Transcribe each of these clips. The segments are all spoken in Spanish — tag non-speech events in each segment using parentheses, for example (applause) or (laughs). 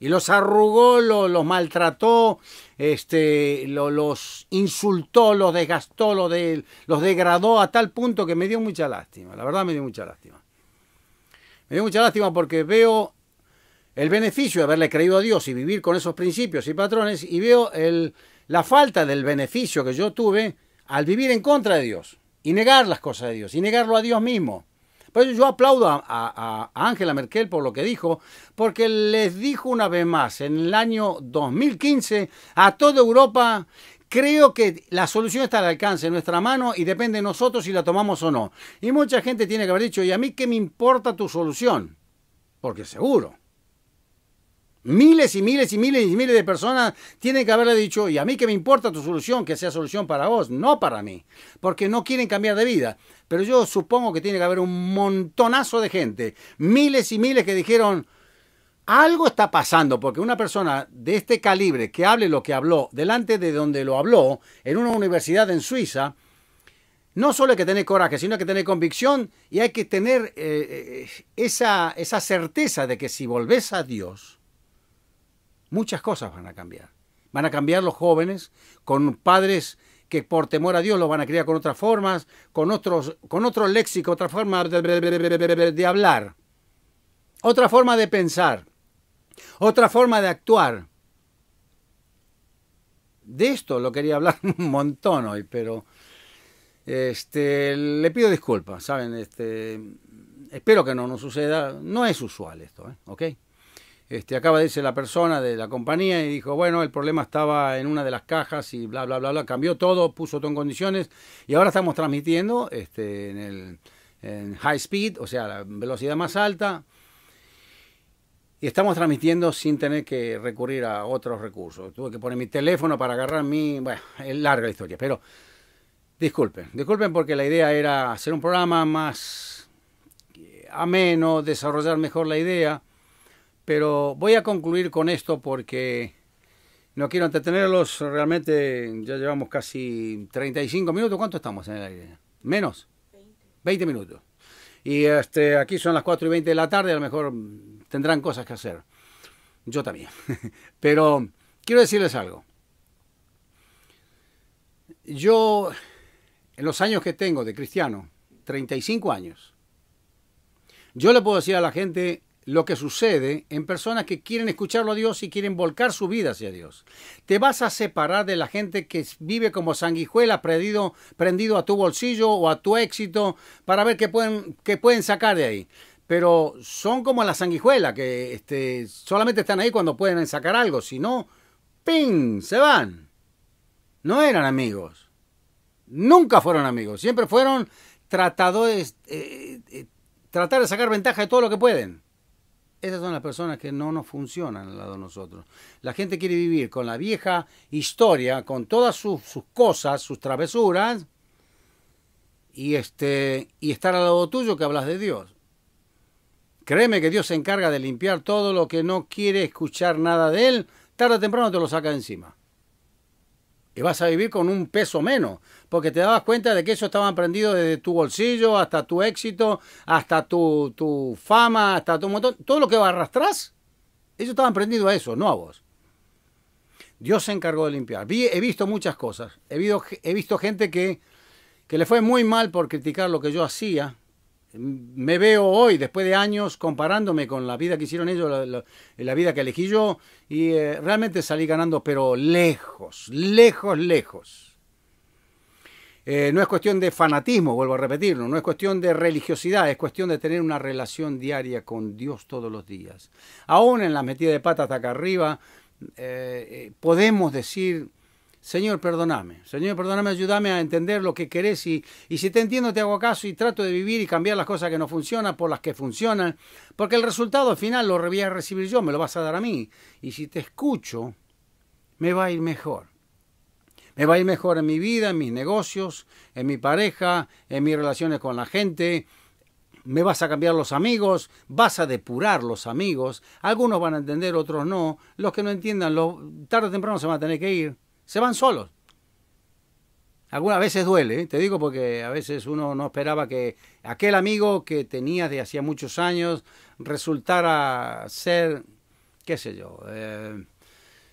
y los arrugó, los maltrató, este, los insultó, los desgastó, los, degradó a tal punto que me dio mucha lástima, la verdad me dio mucha lástima. Me dio mucha lástima porque veo el beneficio de haberle creído a Dios y vivir con esos principios y patrones y veo la falta del beneficio que yo tuve al vivir en contra de Dios y negar las cosas de Dios y negarlo a Dios mismo yo aplaudo a, Ángela Angela Merkel por lo que dijo, porque les dijo una vez más en el año 2015 a toda Europa Creo que la solución está al alcance de nuestra mano y depende de nosotros si la tomamos o no. Y mucha gente tiene que haber dicho, ¿y a mí qué me importa tu solución? Porque seguro Miles y miles y miles y miles de personas tienen que haberle dicho, y a mí que me importa tu solución, que sea solución para vos, no para mí, porque no quieren cambiar de vida. Pero yo supongo que tiene que haber un montonazo de gente, miles y miles que dijeron, algo está pasando, porque una persona de este calibre que hable lo que habló, delante de donde lo habló, en una universidad en Suiza, no solo hay que tener coraje, sino hay que tener convicción y hay que tener eh, eh, esa, esa certeza de que si volvés a Dios, Muchas cosas van a cambiar. Van a cambiar los jóvenes con padres que por temor a Dios los van a criar con otras formas, con, otros, con otro léxico, otra forma de, hablar, otra forma de pensar, otra forma de actuar. De esto lo quería hablar (laughs) un montón hoy, pero este, le pido disculpas, ¿saben? Este, espero que no nos suceda. No es usual esto, ¿eh? ¿ok? Este, acaba de irse la persona de la compañía y dijo, bueno, el problema estaba en una de las cajas y bla, bla, bla, bla. Cambió todo, puso todo en condiciones y ahora estamos transmitiendo este, en, en high speed, o sea, la velocidad más alta. Y estamos transmitiendo sin tener que recurrir a otros recursos. Tuve que poner mi teléfono para agarrar mi... Bueno, es larga la historia, pero disculpen. Disculpen porque la idea era hacer un programa más eh, ameno, desarrollar mejor la idea. Pero voy a concluir con esto porque no quiero entretenerlos. Realmente ya llevamos casi 35 minutos. ¿Cuánto estamos en el aire? Menos. 20, minutos. Y este, aquí son las 4 y 20 de la tarde. A lo mejor tendrán cosas que hacer. Yo también. (laughs) Pero quiero decirles algo. Yo, en los años que tengo de cristiano, 35 años, yo le puedo decir a la gente lo que sucede en personas que quieren escucharlo a Dios y quieren volcar su vida hacia Dios. Te vas a separar de la gente que vive como sanguijuela prendido, prendido a tu bolsillo o a tu éxito para ver qué pueden, qué pueden sacar de ahí. Pero son como la sanguijuela, que este, solamente están ahí cuando pueden sacar algo, si no, ¡ping! se van. No eran amigos. Nunca fueron amigos. Siempre fueron tratadores, eh, eh, tratar de sacar ventaja de todo lo que pueden. Esas son las personas que no nos funcionan al lado de nosotros. La gente quiere vivir con la vieja historia, con todas sus, cosas, sus travesuras, y, este, y estar al lado tuyo que hablas de Dios. Créeme que Dios se encarga de limpiar todo lo que no quiere escuchar nada de Él, tarde o temprano te lo saca encima y vas a vivir con un peso menos, porque te dabas cuenta de que eso estaba prendido desde tu bolsillo hasta tu éxito, hasta tu, fama, hasta tu montón, todo lo que arrastras, ellos estaban prendido a eso, no a vos. Dios se encargó de limpiar. he visto muchas cosas, he, he visto gente que, que le fue muy mal por criticar lo que yo hacía, me veo hoy, después de años, comparándome con la vida que hicieron ellos, la, vida que elegí yo, y eh, realmente salí ganando, pero lejos, lejos, lejos. Eh, no es cuestión de fanatismo, vuelvo a repetirlo, no es cuestión de religiosidad, es cuestión de tener una relación diaria con Dios todos los días. Aún en la metida de patas hasta acá arriba, eh, podemos decir Señor, perdóname. Señor, perdóname, ayúdame a entender lo que querés y, si te entiendo te hago caso y trato de vivir y cambiar las cosas que no funcionan por las que funcionan, porque el resultado final lo voy a recibir yo, me lo vas a dar a mí. Y si te escucho, me va a ir mejor. Me va a ir mejor en mi vida, en mis negocios, en mi pareja, en mis relaciones con la gente, me vas a cambiar los amigos, vas a depurar los amigos, algunos van a entender, otros no, los que no entiendan, tarde o temprano se van a tener que ir, se van solos. Algunas veces duele, ¿eh? te digo, porque a veces uno no esperaba que aquel amigo que tenías de hacía muchos años resultara ser, qué sé yo, eh,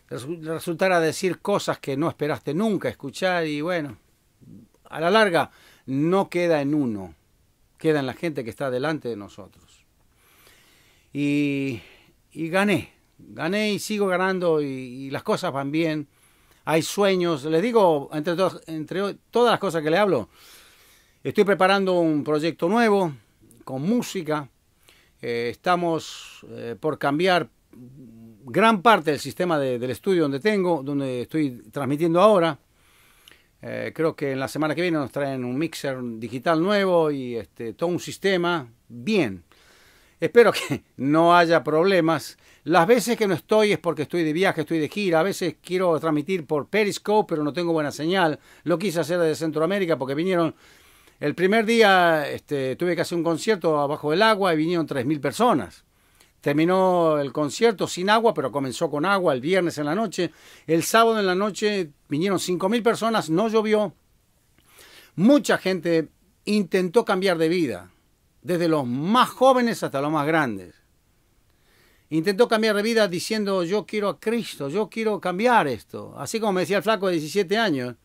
resultara decir cosas que no esperaste nunca escuchar y bueno, a la larga no queda en uno, queda en la gente que está delante de nosotros. Y, y gané, gané y sigo ganando y las cosas van bien hay sueños. Les digo, entre, entre todas las cosas que le hablo, estoy preparando un proyecto nuevo con música. Eh, estamos eh, por cambiar gran parte del sistema del estudio donde tengo, donde estoy transmitiendo ahora. Eh, creo que en la semana que viene nos traen un mixer digital nuevo y este, todo un sistema bien. Espero que (laughs) no haya problemas. Las veces que no estoy es porque estoy de viaje, estoy de gira. A veces quiero transmitir por Periscope, pero no tengo buena señal. Lo quise hacer desde Centroamérica porque vinieron. El primer día este, tuve que hacer un concierto abajo del agua y vinieron 3.000 personas. Terminó el concierto sin agua, pero comenzó con agua el viernes en la noche. El sábado en la noche vinieron 5.000 personas, no llovió. Mucha gente intentó cambiar de vida desde los más jóvenes hasta los más grandes. Intentó cambiar de vida diciendo yo quiero a Cristo, yo quiero cambiar esto. Así como me decía el flaco de 17 años,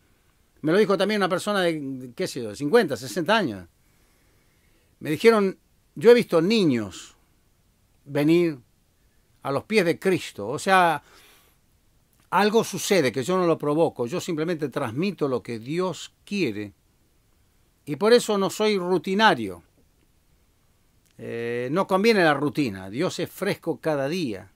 me lo dijo también una persona de, qué sé yo, 50, 60 años. Me dijeron, yo he visto niños venir a los pies de Cristo. O sea, algo sucede que yo no lo provoco, yo simplemente transmito lo que Dios quiere. Y por eso no soy rutinario. Eh, no conviene la rutina, Dios es fresco cada día.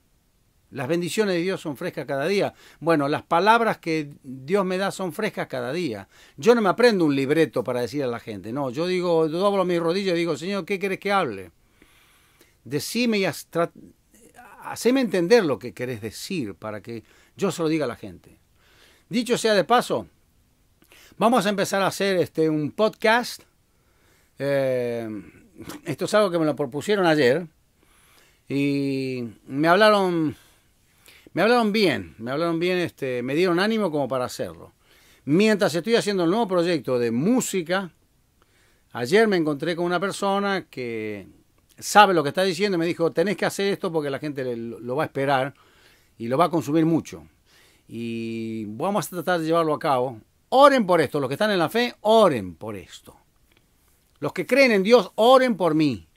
Las bendiciones de Dios son frescas cada día. Bueno, las palabras que Dios me da son frescas cada día. Yo no me aprendo un libreto para decir a la gente, no, yo digo, doblo mis rodillo y digo, Señor, ¿qué querés que hable? Decime y haceme entender lo que querés decir para que yo se lo diga a la gente. Dicho sea de paso, vamos a empezar a hacer este, un podcast. Eh, esto es algo que me lo propusieron ayer y me hablaron, me hablaron bien, me hablaron bien, este, me dieron ánimo como para hacerlo. Mientras estoy haciendo el nuevo proyecto de música, ayer me encontré con una persona que sabe lo que está diciendo y me dijo, tenés que hacer esto porque la gente lo va a esperar y lo va a consumir mucho. Y vamos a tratar de llevarlo a cabo. Oren por esto, los que están en la fe, oren por esto. Los que creen en Dios, oren por mí.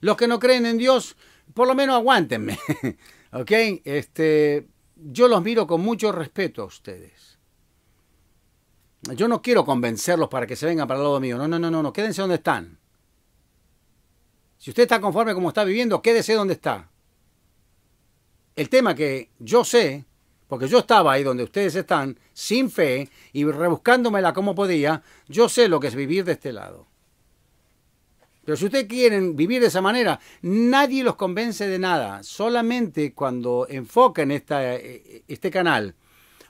Los que no creen en Dios, por lo menos aguántenme. (laughs) ¿Ok? Este, yo los miro con mucho respeto a ustedes. Yo no quiero convencerlos para que se vengan para el lado mío. No, no, no, no, no. Quédense donde están. Si usted está conforme como está viviendo, quédese donde está. El tema que yo sé, porque yo estaba ahí donde ustedes están, sin fe y rebuscándomela como podía, yo sé lo que es vivir de este lado. Pero si ustedes quieren vivir de esa manera, nadie los convence de nada. Solamente cuando enfocan eh, eh, este canal,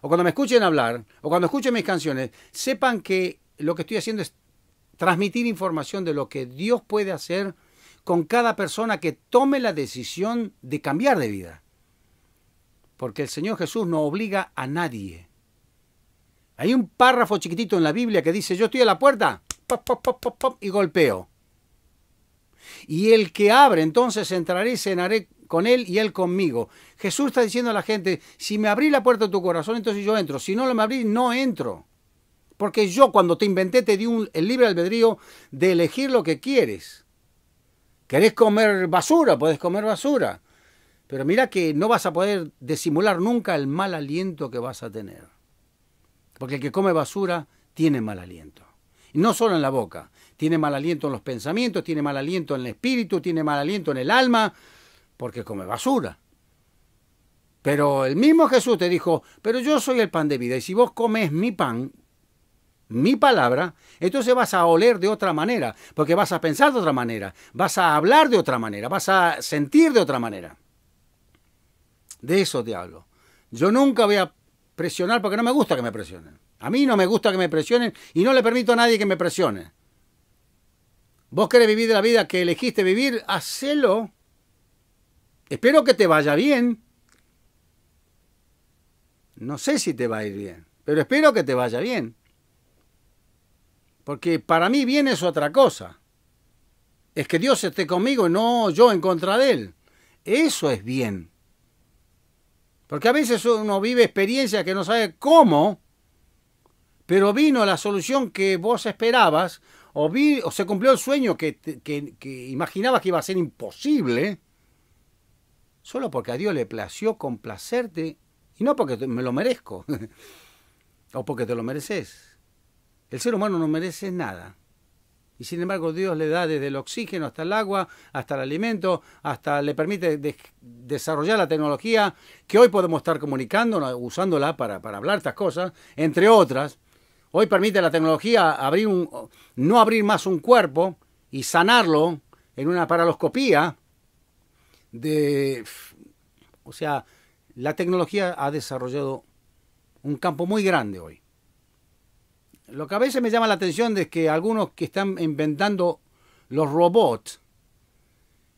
o cuando me escuchen hablar, o cuando escuchen mis canciones, sepan que lo que estoy haciendo es transmitir información de lo que Dios puede hacer con cada persona que tome la decisión de cambiar de vida. Porque el Señor Jesús no obliga a nadie. Hay un párrafo chiquitito en la Biblia que dice, yo estoy a la puerta, pop, pop, pop, y golpeo. Y el que abre, entonces entraré y cenaré con él y él conmigo. Jesús está diciendo a la gente, si me abrí la puerta de tu corazón, entonces yo entro. Si no me abrí, no entro. Porque yo cuando te inventé te di un, el libre albedrío de elegir lo que quieres. ¿Querés comer basura? Puedes comer basura. Pero mira que no vas a poder disimular nunca el mal aliento que vas a tener. Porque el que come basura tiene mal aliento. Y no solo en la boca, tiene mal aliento en los pensamientos, tiene mal aliento en el espíritu, tiene mal aliento en el alma, porque come basura. Pero el mismo Jesús te dijo, pero yo soy el pan de vida, y si vos comes mi pan, mi palabra, entonces vas a oler de otra manera, porque vas a pensar de otra manera, vas a hablar de otra manera, vas a sentir de otra manera. De eso te hablo. Yo nunca voy a presionar porque no me gusta que me presionen. A mí no me gusta que me presionen y no le permito a nadie que me presione. Vos querés vivir la vida que elegiste vivir, hacelo. Espero que te vaya bien. No sé si te va a ir bien, pero espero que te vaya bien. Porque para mí bien es otra cosa. Es que Dios esté conmigo y no yo en contra de Él. Eso es bien. Porque a veces uno vive experiencias que no sabe cómo, pero vino la solución que vos esperabas o, o se cumplió el sueño que, que imaginabas que iba a ser imposible, solo porque a Dios le plació complacerte y no porque me lo merezco (laughs) o porque te lo mereces. El ser humano no merece nada. Y sin embargo Dios le da desde el oxígeno hasta el agua, hasta el alimento, hasta le permite desarrollar la tecnología que hoy podemos estar comunicando, usándola para, para hablar estas cosas, entre otras. Hoy permite la tecnología abrir un, no abrir más un cuerpo y sanarlo en una paraloscopía de... O sea, la tecnología ha desarrollado un campo muy grande hoy. Lo que a veces me llama la atención es que algunos que están inventando los robots,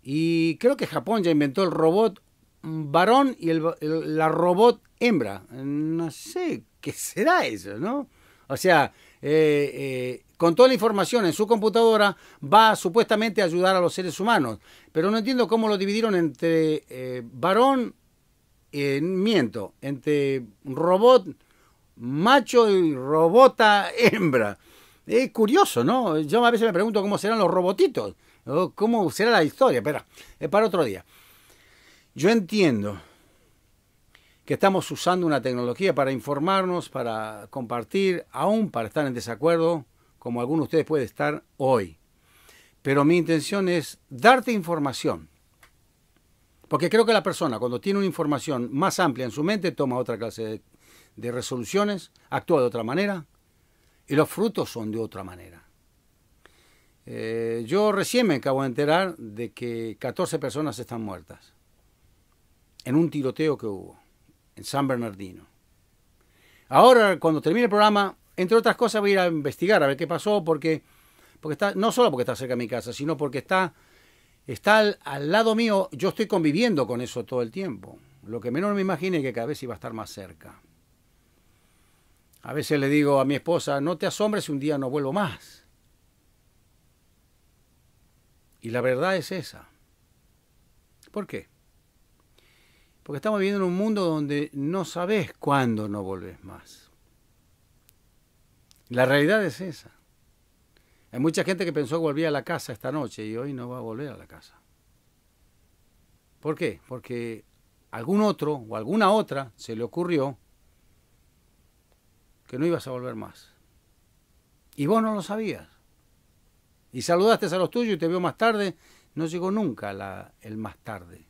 y creo que Japón ya inventó el robot varón y la robot hembra. No sé qué será eso, ¿no? O sea, eh, eh, con toda la información en su computadora va supuestamente a ayudar a los seres humanos. Pero no entiendo cómo lo dividieron entre eh, varón varón, miento, entre robot macho y robota hembra. Es curioso, ¿no? Yo a veces me pregunto cómo serán los robotitos, cómo será la historia, Espera, es para otro día. Yo entiendo que estamos usando una tecnología para informarnos, para compartir, aún para estar en desacuerdo, como algunos de ustedes puede estar hoy. Pero mi intención es darte información. Porque creo que la persona, cuando tiene una información más amplia en su mente, toma otra clase de, resoluciones, actúa de otra manera y los frutos son de otra manera. Eh, yo recién me acabo de enterar de que 14 personas están muertas en un tiroteo que hubo. San Bernardino. Ahora, cuando termine el programa, entre otras cosas, voy a ir a investigar a ver qué pasó, porque, porque está, no solo porque está cerca de mi casa, sino porque está, está al, lado mío. Yo estoy conviviendo con eso todo el tiempo. Lo que menos me imagino es que cada vez iba a estar más cerca. A veces le digo a mi esposa, no te asombres si un día no vuelvo más. Y la verdad es esa. ¿Por qué? Porque estamos viviendo en un mundo donde no sabes cuándo no volvés más. La realidad es esa. Hay mucha gente que pensó que volvía a la casa esta noche y hoy no va a volver a la casa. ¿Por qué? Porque algún otro o alguna otra se le ocurrió que no ibas a volver más. Y vos no lo sabías. Y saludaste a los tuyos y te vio más tarde. No llegó nunca el más tarde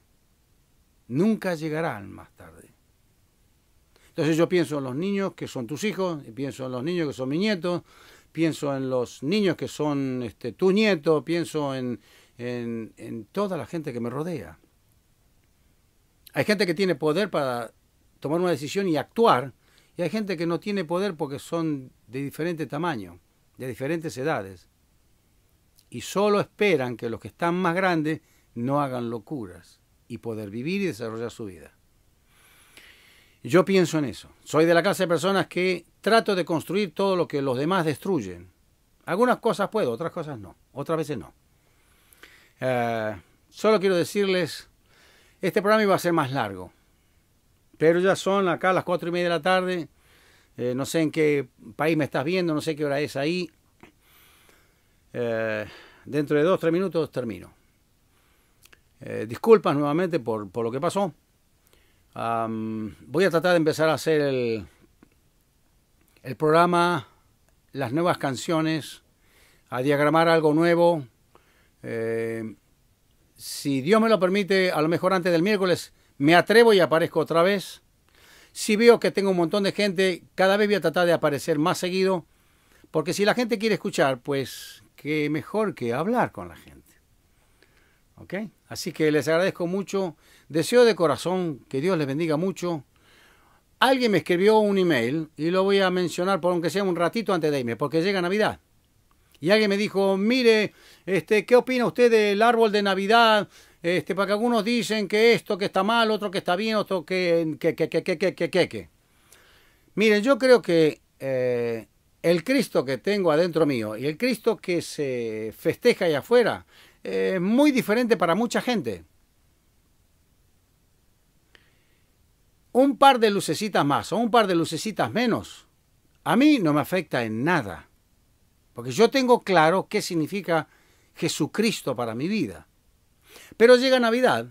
nunca llegarán más tarde. Entonces yo pienso en los niños que son tus hijos, pienso en los niños que son mis nietos, pienso en los niños que son este, tus tu nieto, pienso en, en toda la gente que me rodea. Hay gente que tiene poder para tomar una decisión y actuar, y hay gente que no tiene poder porque son de diferente tamaño, de diferentes edades, y solo esperan que los que están más grandes no hagan locuras y poder vivir y desarrollar su vida. Yo pienso en eso. Soy de la clase de personas que trato de construir todo lo que los demás destruyen. Algunas cosas puedo, otras cosas no, otras veces no. Eh, solo quiero decirles, este programa iba a ser más largo, pero ya son acá las cuatro y media de la tarde. Eh, no sé en qué país me estás viendo, no sé qué hora es ahí. Eh, dentro de dos, tres minutos termino. Eh, disculpas nuevamente por, por, lo que pasó. voy a tratar de empezar a hacer el, programa, las nuevas canciones, a diagramar algo nuevo. Eh, si Dios me lo permite, a lo mejor antes del miércoles me atrevo y aparezco otra vez. Si veo que tengo un montón de gente, cada vez voy a tratar de aparecer más seguido. Porque si la gente quiere escuchar, pues qué mejor que hablar con la gente. Así que les agradezco mucho. Deseo de corazón que Dios les bendiga mucho. Alguien me escribió un email y lo voy a mencionar por aunque sea un ratito antes de irme, porque llega Navidad. Y alguien me dijo, mire, este, ¿qué opina usted del árbol de Navidad? Este, que algunos dicen que esto que está mal, otro que está bien, otro que que que que que que que. Miren, yo creo que eh, el Cristo que tengo adentro mío y el Cristo que se festeja allá afuera eh, muy diferente para mucha gente. Un par de lucecitas más o un par de lucecitas menos, a mí no me afecta en nada, porque yo tengo claro qué significa Jesucristo para mi vida. Pero llega Navidad,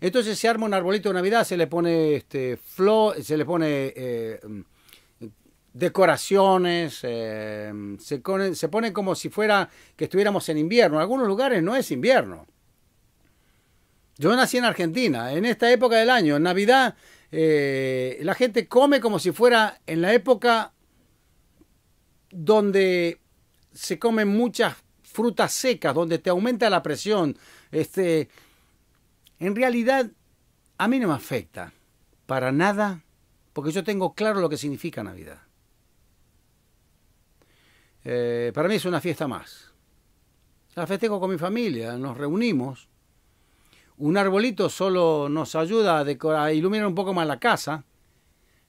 entonces se arma un arbolito de Navidad, se le pone este, flor, se le pone... Eh, decoraciones, eh, se, pone, como si fuera que estuviéramos en invierno. En algunos lugares no es invierno. Yo nací en Argentina, en esta época del año, en Navidad, eh, la gente come como si fuera en la época donde se comen muchas frutas secas, donde te aumenta la presión. Este, en realidad, a mí no me afecta para nada, porque yo tengo claro lo que significa Navidad. Eh, para mí es una fiesta más. La festejo con mi familia, nos reunimos. Un arbolito solo nos ayuda a, decorar, iluminar un poco más la casa.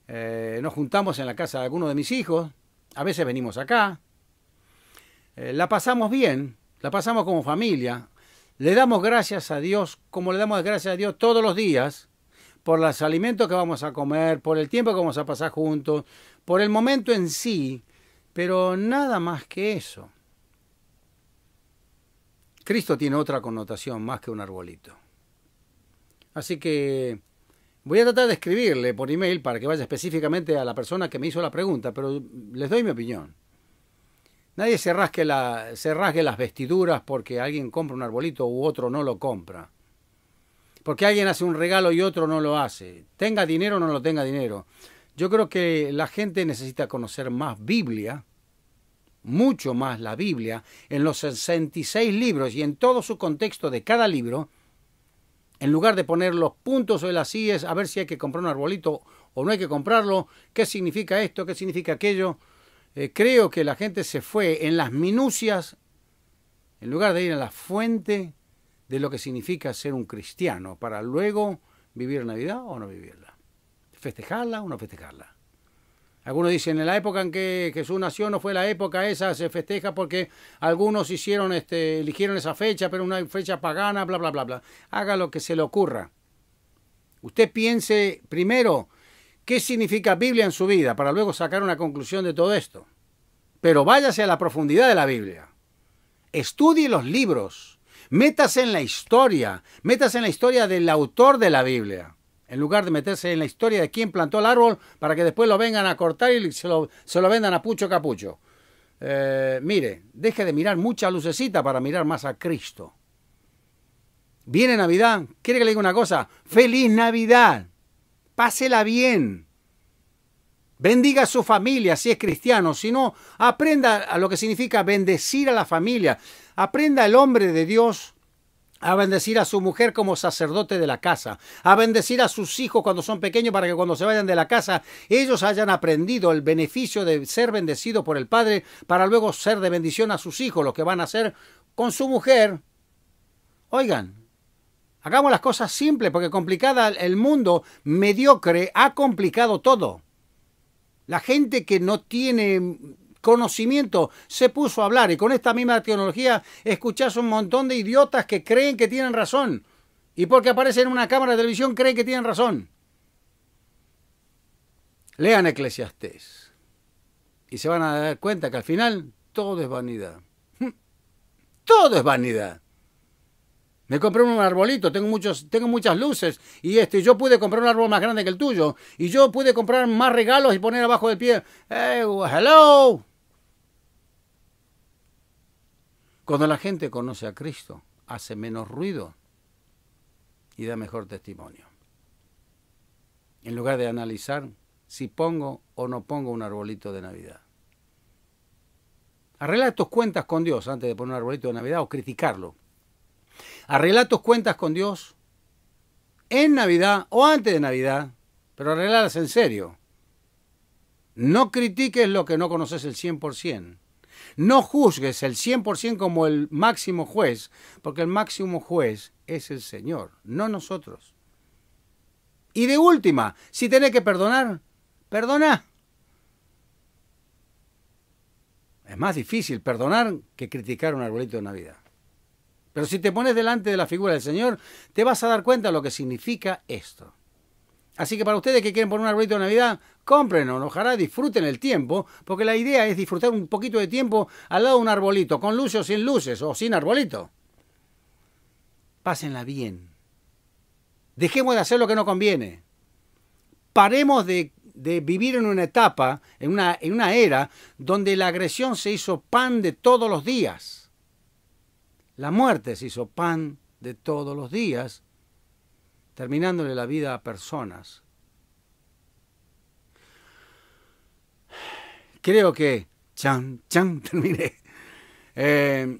Eh, nos juntamos en la casa de algunos de mis hijos. A veces venimos acá. Eh, la pasamos bien, la pasamos como familia. Le damos gracias a Dios, como le damos gracias a Dios todos los días, por los alimentos que vamos a comer, por el tiempo que vamos a pasar juntos, por el momento en sí, pero nada más que eso. Cristo tiene otra connotación más que un arbolito. Así que voy a tratar de escribirle por email para que vaya específicamente a la persona que me hizo la pregunta, pero les doy mi opinión. Nadie se rasgue, la, se rasgue las vestiduras porque alguien compra un arbolito u otro no lo compra. Porque alguien hace un regalo y otro no lo hace. Tenga dinero o no lo tenga dinero. Yo creo que la gente necesita conocer más Biblia mucho más la Biblia, en los 66 libros y en todo su contexto de cada libro, en lugar de poner los puntos o las sillas a ver si hay que comprar un arbolito o no hay que comprarlo, qué significa esto, qué significa aquello, eh, creo que la gente se fue en las minucias en lugar de ir a la fuente de lo que significa ser un cristiano para luego vivir Navidad o no vivirla, festejarla o no festejarla. Algunos dicen, en la época en que Jesús nació no fue la época esa, se festeja porque algunos hicieron, este, eligieron esa fecha, pero una fecha pagana, bla, bla, bla, bla. Haga lo que se le ocurra. Usted piense primero qué significa Biblia en su vida para luego sacar una conclusión de todo esto. Pero váyase a la profundidad de la Biblia. Estudie los libros. Métase en la historia. Métase en la historia del autor de la Biblia en lugar de meterse en la historia de quién plantó el árbol para que después lo vengan a cortar y se lo, vendan a Pucho Capucho. Eh, mire, deje de mirar mucha lucecita para mirar más a Cristo. Viene Navidad, quiere que le diga una cosa, feliz Navidad, pásela bien, bendiga a su familia si es cristiano, si no, aprenda a lo que significa bendecir a la familia, aprenda el hombre de Dios a bendecir a su mujer como sacerdote de la casa, a bendecir a sus hijos cuando son pequeños para que cuando se vayan de la casa ellos hayan aprendido el beneficio de ser bendecido por el Padre para luego ser de bendición a sus hijos, lo que van a hacer con su mujer. Oigan, hagamos las cosas simples porque complicada el mundo mediocre ha complicado todo. La gente que no tiene conocimiento, se puso a hablar. Y con esta misma tecnología escuchás un montón de idiotas que creen que tienen razón. Y porque aparecen en una cámara de televisión creen que tienen razón. Lean Eclesiastés. Y se van a dar cuenta que al final todo es vanidad. Hm. Todo es vanidad. Me compré un arbolito, tengo, muchos, tengo muchas luces y este, yo pude comprar un árbol más grande que el tuyo y yo pude comprar más regalos y poner abajo del pie, eh, hello, Cuando la gente conoce a Cristo, hace menos ruido y da mejor testimonio. En lugar de analizar si pongo o no pongo un arbolito de Navidad. Arregla tus cuentas con Dios antes de poner un arbolito de Navidad o criticarlo. Arregla tus cuentas con Dios en Navidad o antes de Navidad, pero arreglalas en serio. No critiques lo que no conoces el 100%. No juzgues el 100% como el máximo juez, porque el máximo juez es el Señor, no nosotros. Y de última, si tenés que perdonar, perdona. Es más difícil perdonar que criticar un arbolito de Navidad. Pero si te pones delante de la figura del Señor, te vas a dar cuenta de lo que significa esto. Así que para ustedes que quieren poner un arbolito de Navidad, cómprenlo, ojalá disfruten el tiempo, porque la idea es disfrutar un poquito de tiempo al lado de un arbolito, con luces o sin luces, o sin arbolito. Pásenla bien. Dejemos de hacer lo que no conviene. Paremos de, vivir en una etapa, en una era, donde la agresión se hizo pan de todos los días. La muerte se hizo pan de todos los días terminándole la vida a personas. Creo que, chan, chan, (laughs) terminé. Eh,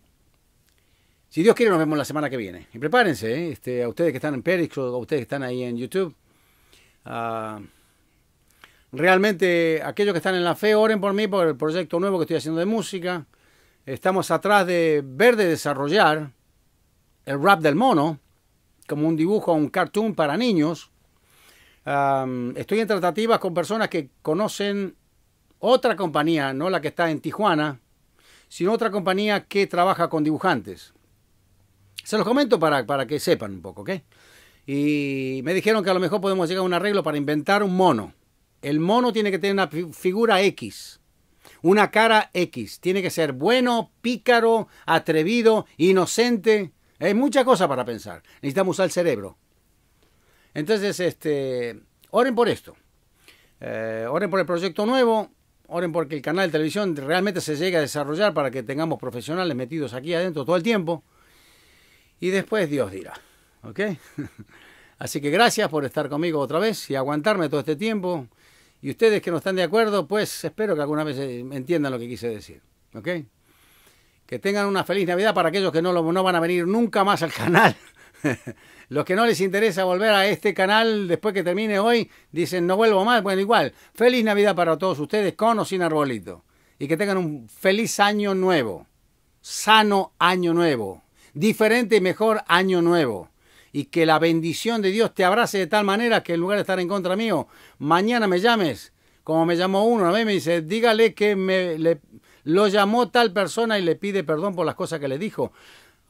si Dios quiere, nos vemos la semana que viene. Y prepárense, eh, este, a ustedes que están en Periscope, a ustedes que están ahí en YouTube. Ah, realmente, aquellos que están en la fe, oren por mí, por el proyecto nuevo que estoy haciendo de música. Estamos atrás de ver de desarrollar el rap del mono como un dibujo, o un cartoon para niños. estoy en tratativas con personas que conocen otra compañía, no la que está en Tijuana, sino otra compañía que trabaja con dibujantes. Se los comento para, para que sepan un poco, ¿ok? Y me dijeron que a lo mejor podemos llegar a un arreglo para inventar un mono. El mono tiene que tener una figura X, una cara X. Tiene que ser bueno, pícaro, atrevido, inocente. Hay muchas cosas para pensar. Necesitamos usar el cerebro. Entonces, este, oren por esto. Eh, oren por el proyecto nuevo. Oren porque el canal de televisión realmente se llegue a desarrollar para que tengamos profesionales metidos aquí adentro todo el tiempo. Y después Dios dirá. ¿Ok? (laughs) Así que gracias por estar conmigo otra vez y aguantarme todo este tiempo. Y ustedes que no están de acuerdo, pues espero que alguna vez eh, entiendan lo que quise decir. ¿Ok? Que tengan una feliz Navidad para aquellos que no, no van a venir nunca más al canal. (laughs) Los que no les interesa volver a este canal después que termine hoy, dicen no vuelvo más. Bueno, igual, feliz Navidad para todos ustedes, con o sin arbolito. Y que tengan un feliz año nuevo. Sano año nuevo. Diferente y mejor año nuevo y que la bendición de Dios te abrace de tal manera que en lugar de estar en contra mío, mañana me llames, como me llamó uno, a mí me dice, dígale que me, le, lo llamó tal persona y le pide perdón por las cosas que le dijo.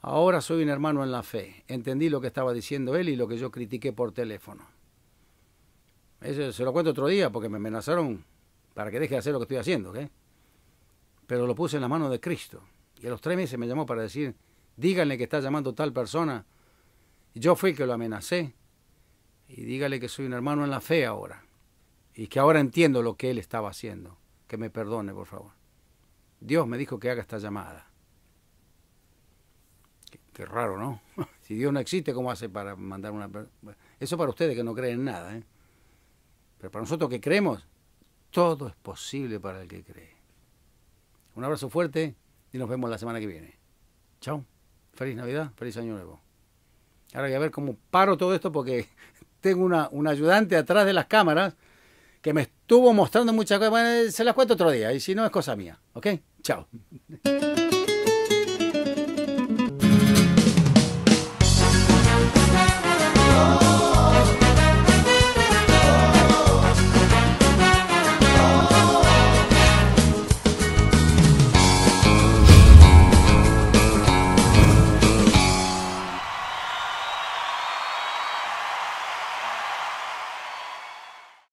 Ahora soy un hermano en la fe. Entendí lo que estaba diciendo él y lo que yo critiqué por teléfono. se lo cuento otro día porque me amenazaron para que deje de hacer lo que estoy haciendo. ¿qué? Pero lo puse en la mano de Cristo. Y a los tres meses me llamó para decir, díganle que está llamando tal persona. Yo fui el que lo amenacé. Y dígale que soy un hermano en la fe ahora. Y que ahora entiendo lo que él estaba haciendo. Que me perdone, por favor. Dios me dijo que haga esta llamada. Qué raro, ¿no? (laughs) si Dios no existe, ¿cómo hace para mandar una... Eso para ustedes que no creen en nada, ¿eh? Pero para nosotros que creemos, todo es posible para el que cree. Un abrazo fuerte y nos vemos la semana que viene. Chao. Feliz Navidad, feliz Año Nuevo. Ahora voy a ver cómo paro todo esto porque (laughs) tengo una, un ayudante atrás de las cámaras que me estuvo mostrando muchas cosas. Bueno, se las cuento otro día y si no es cosa mía, ¿ok? Tchau. (laughs)